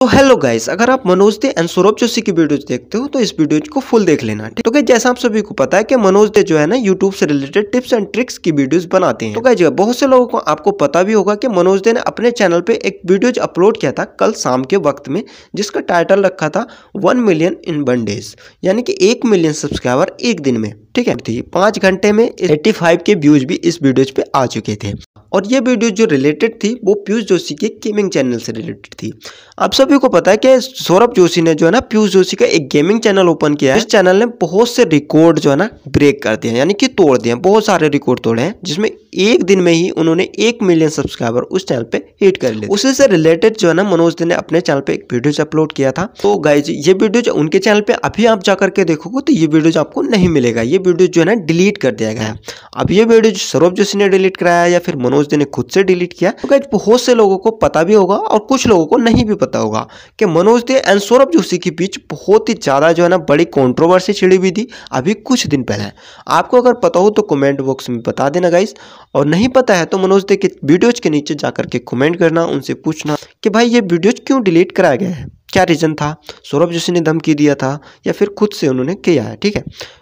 तो hello guys अगर आप मनोज दे एंड सौरभ जोशी की वीडियोज देखते हो तो इस वीडियो को फुल देख लेना ठीक तो गाइस जैसा आप सभी को पता है कि मनोज दे जो है ना यूट्यूब से रिलेटेड टिप्स एंड ट्रिक्स की वीडियोस बनाते हैं तो गाइस बहुत से लोगों को आपको पता भी होगा कि मनोज दे ने अपने चैनल पे एक वीडियोज अपलोड किया था कल शाम के वक्त में जिसका टाइटल रखा था one million in one days यानी कि एक मिलियन सब्सक्राइबर एक दिन में ठीक है तो पाँच घंटे में एट्टी फाइव के व्यूज भी इस वीडियोज पे आ चुके थे और ये वीडियो जो रिलेटेड थी वो पीयूष जोशी के गेमिंग चैनल से रिलेटेड थी आप सभी को पता है कि सौरभ जोशी ने जो है ना पीयूष जोशी का एक गेमिंग चैनल ओपन किया है इस चैनल ने बहुत से रिकॉर्ड जो है ना ब्रेक कर दिए यानी कि तोड़ दिए बहुत सारे रिकॉर्ड तोड़े हैं जिसमें एक दिन में ही उन्होंने एक मिलियन सब्सक्राइबर उस चैनल पर हिट कर लेते उसी से रिलेटेड जो है ना मनोज ने अपने चैनल पे एक वीडियो अपलोड किया था तो गाइज ये वीडियो उनके चैनल पे अभी आप जाकर के देखोगे तो ये वीडियोज आपको नहीं मिलेगा ये वीडियो जो है ना डिलीट कर दिया गया अब ये वीडियो सौरभ जोशी ने डिलीट कराया या फिर मनोज दे ने खुद से डिलीट किया तो गाइज बहुत से लोगों को पता भी होगा और कुछ लोगों को नहीं भी पता होगा कि मनोज दे एंड सौरभ जोशी के बीच बहुत ही ज़्यादा जो है ना बड़ी कॉन्ट्रोवर्सी छिड़ी हुई थी अभी कुछ दिन पहले आपको अगर पता हो तो कॉमेंट बॉक्स में बता देना गाइज और नहीं पता है तो मनोज दे के वीडियोज के नीचे जाकर के कॉमेंट कमेंट करना उनसे पूछना कि भाई ये वीडियो क्यों डिलीट कराया गया है क्या रीज़न था सौरभ जोशी ने धमकी दिया था या फिर खुद से उन्होंने किया है ठीक है